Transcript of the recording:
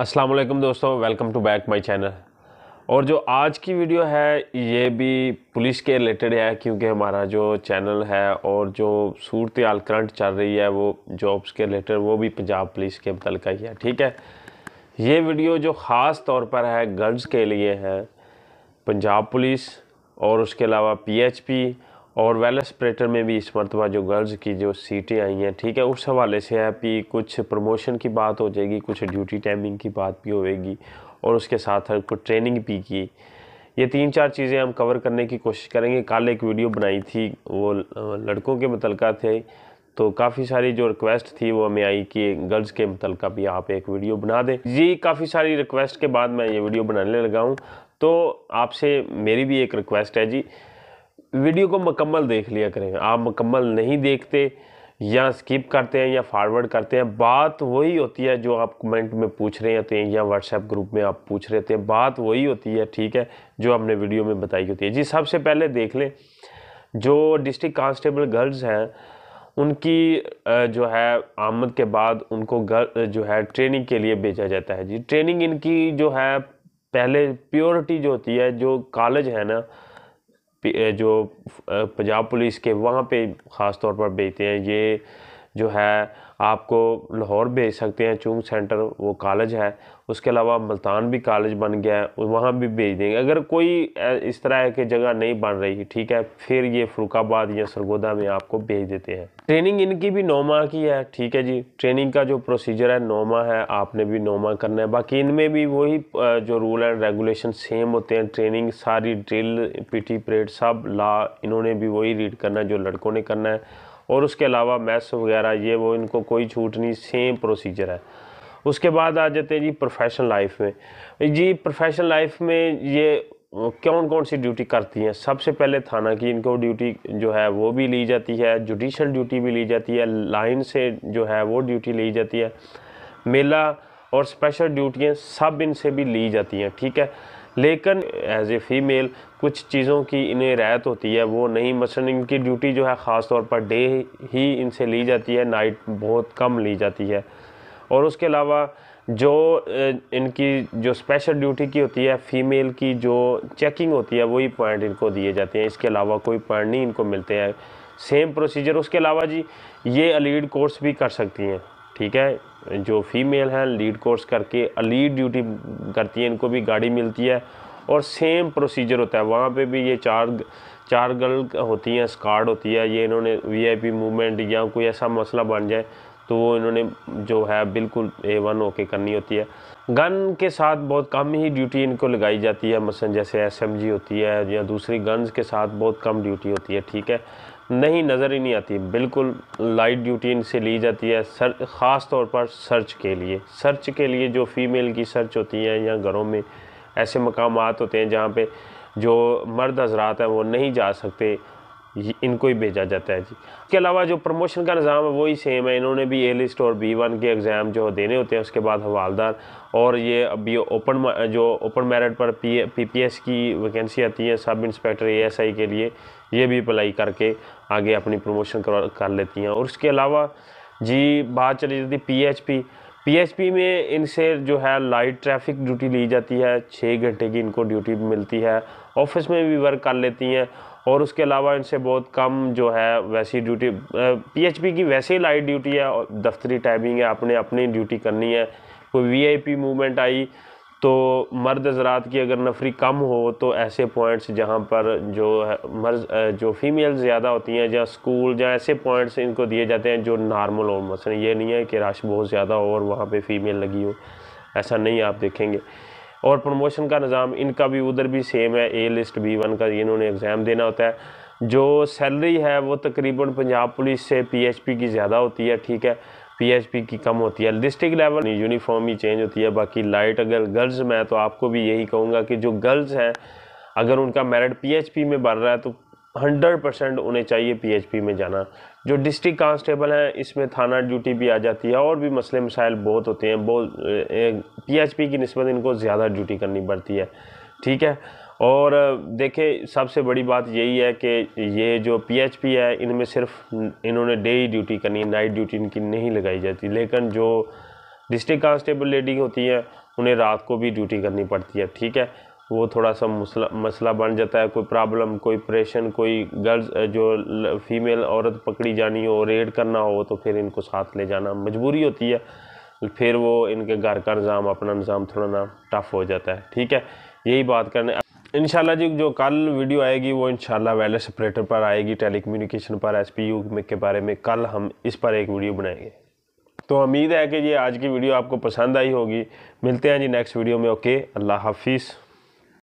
अस्सलाम वालेकुम दोस्तों welcome to back my channel और जो आज की वीडियो है ये भी पुलिस के रिलेटेड है क्योंकि हमारा जो चैनल है और जो सूरत हाल करंट चल रही है वो जॉब्स के रिलेटेड वो भी पंजाब पुलिस के मतलब ही है ठीक है ये वीडियो जो ख़ास तौर पर है गर्ल्स के लिए है पंजाब पुलिस और उसके अलावा पी और वेल एस्परेटर में भी इस मरतबा जो गर्ल्स की जो सीटें आई हैं ठीक है उस हवाले से है कि कुछ प्रमोशन की बात हो जाएगी कुछ ड्यूटी टाइमिंग की बात भी होएगी और उसके साथ हर कुछ ट्रेनिंग भी की ये तीन चार चीज़ें हम कवर करने की कोशिश करेंगे कल एक वीडियो बनाई थी वो लड़कों के मुतलका थे तो काफ़ी सारी जो रिक्वेस्ट थी वो हमें आई कि गर्ल्स के मुतल भी आप एक वीडियो बना दें जी काफ़ी सारी रिक्वेस्ट के बाद मैं ये वीडियो बनाने लगा हूँ तो आपसे मेरी भी एक रिक्वेस्ट है जी वीडियो को मुकम्मल देख लिया करें आप मुकम्मल नहीं देखते या स्किप करते हैं या फॉरवर्ड करते हैं बात वही होती है जो आप कमेंट में पूछ रहे होते हैं या व्हाट्सएप ग्रुप में आप पूछ रहे थे बात वही होती है ठीक है जो आपने वीडियो में बताई होती है जी सबसे पहले देख लें जो डिस्ट्रिक्ट कांस्टेबल गर्ल्स हैं उनकी जो है आमद के बाद उनको गर, जो है ट्रेनिंग के लिए भेजा जाता है जी ट्रेनिंग इनकी जो है पहले प्योरिटी जो होती है जो कॉलेज है ना जो पंजाब पुलिस के वहाँ पे ख़ास तौर पर भेजते हैं ये जो है आपको लाहौर भेज सकते हैं चूंग सेंटर वो कॉलेज है उसके अलावा मुल्तान भी कॉलेज बन गया है वहाँ भी भेज देंगे अगर कोई इस तरह की जगह नहीं बन रही ठीक है फिर ये फ़रुखाबाद या सरगोदा में आपको भेज देते हैं ट्रेनिंग इनकी भी नौ माह की है ठीक है जी ट्रेनिंग का जो प्रोसीजर है नौ माह है आपने भी नौ माह करना है बाकी इनमें भी वही जो रूल एंड रेगुलेशन सेम होते हैं ट्रेनिंग सारी ड्रिल पी परेड सब ला इन्होंने भी वही रीड करना है जो लड़कों ने करना है और उसके अलावा मैथ्स वगैरह ये वो इनको कोई छूट नहीं सेम प्रोसीजर है उसके बाद आ जाते हैं जी प्रोफेशनल लाइफ में जी प्रोफेशनल लाइफ में ये कौन कौन सी ड्यूटी करती हैं सबसे पहले थाना की इनको ड्यूटी जो है वो भी ली जाती है जुडिशल ड्यूटी भी ली जाती है लाइन से जो है वो ड्यूटी ली जाती है मेला और स्पेशल ड्यूटियाँ सब इनसे भी ली जाती हैं ठीक है लेकिन एज ए फ़ीमेल कुछ चीज़ों की इन्हें रायत होती है वो नहीं मसलन इनकी ड्यूटी जो है ख़ास तौर पर डे ही इनसे ली जाती है नाइट बहुत कम ली जाती है और उसके अलावा जो इनकी जो स्पेशल ड्यूटी की होती है फ़ीमेल की जो चेकिंग होती है वही पॉइंट इनको दिए जाते हैं इसके अलावा कोई पॉइंट नहीं इनको मिलते हैं सेम प्रोसीजर उसके अलावा जी ये अलीड कोर्स भी कर सकती हैं ठीक है जो फीमेल हैं लीड कोर्स करके लीड ड्यूटी करती हैं इनको भी गाड़ी मिलती है और सेम प्रोसीजर होता है वहाँ पे भी ये चार चार गर्ल होती हैं स्कार्ड होती है ये इन्होंने वीआईपी मूवमेंट या कोई ऐसा मसला बन जाए तो वो इन्होंने जो है बिल्कुल ए वन होके करनी होती है गन के साथ बहुत कम ही ड्यूटी इनको लगाई जाती है मसलन जैसे एसएमजी होती है या दूसरी गन्स के साथ बहुत कम ड्यूटी होती है ठीक है नहीं नज़र ही नहीं आती बिल्कुल लाइट ड्यूटी इनसे ली जाती है सर ख़ास तौर पर सर्च के लिए सर्च के लिए जो फ़ीमेल की सर्च होती हैं या घरों में ऐसे मकाम होते हैं जहाँ पर जो मर्द हजरात हैं वो नहीं जा सकते इनको ही भेजा जाता है जी इसके अलावा जो प्रमोशन का निज़ाम है वही सेम है इन्होंने भी ए लिस्ट और बी वन के एग्ज़ाम जो देने होते हैं उसके बाद हवालदार और ये अभी ओपन जो ओपन मेरिट पर पी पी पी एस की वैकेंसी आती है sub inspector A S I के लिए ये भी अप्लाई करके आगे अपनी प्रमोशन कर, कर लेती हैं और उसके अलावा जी बात चली जाती पी एच पी पीएचपी में इनसे जो है लाइट ट्रैफिक ड्यूटी ली जाती है छः घंटे की इनको ड्यूटी मिलती है ऑफिस में भी वर्क कर लेती हैं और उसके अलावा इनसे बहुत कम जो है वैसी ड्यूटी पीएचपी की वैसे ही लाइट ड्यूटी है और दफ्तरी टाइमिंग है आपने अपनी ड्यूटी करनी है कोई वीआईपी मूवमेंट आई तो मर्द हजरात की अगर नफरी कम हो तो ऐसे पॉइंट्स जहाँ पर जो है मर्ज जो फीमेल ज़्यादा होती हैं या स्कूल या ऐसे पॉइंट्स इनको दिए जाते हैं जो नॉर्मल हो मसल ये नहीं है कि रश बहुत ज़्यादा हो और वहाँ पर फीमेल लगी हो ऐसा नहीं आप देखेंगे और प्रमोशन का निज़ाम इनका भी उधर भी सेम है ए लिस्ट बी वन का इन्होंने एग्ज़ाम देना होता है जो सैलरी है वो तकरीबन पंजाब पुलिस से पीएचपी की ज़्यादा होती है ठीक है पीएचपी की कम होती है डिस्ट्रिक्ट लेवल यूनिफॉर्म ही चेंज होती है बाकी लाइट अगर गर्ल्स में है तो आपको भी यही कहूँगा कि जो गर्ल्स हैं अगर उनका मेरिट पी में बढ़ रहा है तो हंड्रेड परसेंट उन्हें चाहिए पीएचपी में जाना जो डिस्ट्रिक्ट कांस्टेबल हैं इसमें थाना ड्यूटी भी आ जाती है और भी मसले मसाइल बहुत होते हैं बहुत पीएचपी की नस्बत इनको ज़्यादा ड्यूटी करनी पड़ती है ठीक है और देखें सबसे बड़ी बात यही है कि ये जो पीएचपी है इनमें सिर्फ इन्होंने डे ही ड्यूटी करनी है नाइट ड्यूटी इनकी नहीं लगाई जाती लेकिन जो डिस्ट्रिक्ट कांस्टेबल लेडी होती हैं उन्हें रात को भी ड्यूटी करनी पड़ती है ठीक है वो थोड़ा सा मसला मसला बन जाता है कोई प्रॉब्लम कोई प्रेशन कोई गर्ल्स जो फीमेल औरत पकड़ी जानी हो रेड करना हो तो फिर इनको साथ ले जाना मजबूरी होती है तो फिर वो इनके घर का निज़ाम अपना निज़ाम थोड़ा ना टफ़ हो जाता है ठीक है यही बात करने इन जी जो कल वीडियो आएगी वो इन वायरलेस सेपरेटर पर आएगी टेलीकम्युनिकेशन पर एस पी यू के बारे में कल हम इस पर एक वीडियो बनाएंगे तो उम्मीद है कि ये आज की वीडियो आपको पसंद आई होगी मिलते हैं जी नेक्स्ट वीडियो में ओके अल्लाह हाफिज़